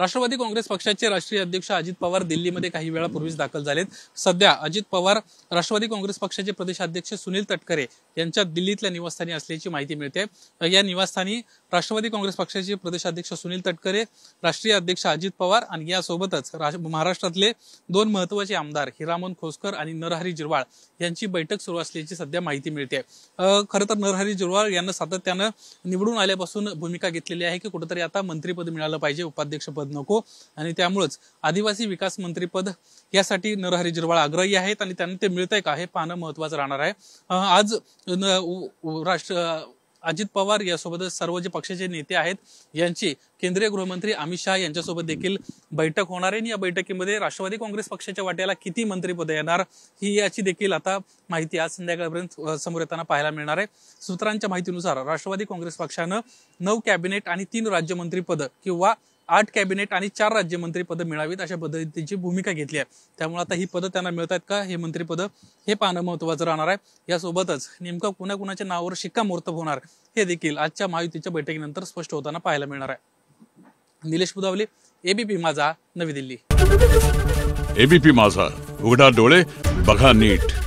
राष्ट्रवादी काँग्रेस पक्षाचे राष्ट्रीय अध्यक्ष अजित पवार दिल्लीमध्ये काही वेळापूर्वीच दाखल झालेत सध्या अजित पवार राष्ट्रवादी काँग्रेस पक्षाचे प्रदेशाध्यक्ष सुनील तटकरे यांच्या दिल्लीतल्या निवासस्थानी असल्याची माहिती मिळते या निवासस्थानी राष्ट्रवादी काँग्रेस पक्षाचे प्रदेशाध्यक्ष सुनील तटकरे राष्ट्रीय अध्यक्ष अजित पवार आणि यासोबतच महाराष्ट्रातले दोन महत्वाचे आमदार हिरामन खोसकर आणि नरहरी जिरवाळ यांची बैठक सुरू असल्याची सध्या माहिती मिळते खरं तर नरहरी जिरवाळ यांना सातत्यानं निवडून आल्यापासून भूमिका घेतलेली आहे की कुठेतरी आता मंत्रीपद मिळालं पाहिजे उपाध्यक्षपद पद नको आणि त्यामुळेच आदिवासी विकास मंत्रीपद यासाठी नरहरी जिरवाळ आग्रही आहेत आणि त्यांना ते मिळतंय का हे पाहणं महत्वाचं राहणार आहे आज राष्ट्र अजित पवार यासोबतच सर्व जे पक्षाचे नेते आहेत यांची केंद्रीय गृहमंत्री अमित शहा यांच्यासोबत देखील बैठक होणार आहे आणि या बैठकीमध्ये राष्ट्रवादी काँग्रेस पक्षाच्या वाट्याला किती मंत्रीपद येणार ही याची देखील आता माहिती आज संध्याकाळपर्यंत समोर येताना पाहायला मिळणार आहे सूत्रांच्या माहितीनुसार राष्ट्रवादी काँग्रेस पक्षानं नऊ कॅबिनेट आणि तीन राज्यमंत्री पद किंवा आठ कॅबिनेट आणि चार राज्यमंत्री पद मिळावीत अशा पद्धतीची भूमिका घेतली आहे त्यामुळे आता ही पदं त्यांना मिळत आहेत का हे मंत्रीपद हे पाहणं महत्वाचं राहणार आहे यासोबतच नेमकं कुणा कुणाच्या नावावर शिक्कामोर्तब होणार हे देखील आजच्या महायुतीच्या बैठकीनंतर स्पष्ट होताना पाहायला मिळणार आहे निलेश बुदावले एबीपी माझा नवी दिल्ली एबीपी माझा उघडा डोळे बघा नीट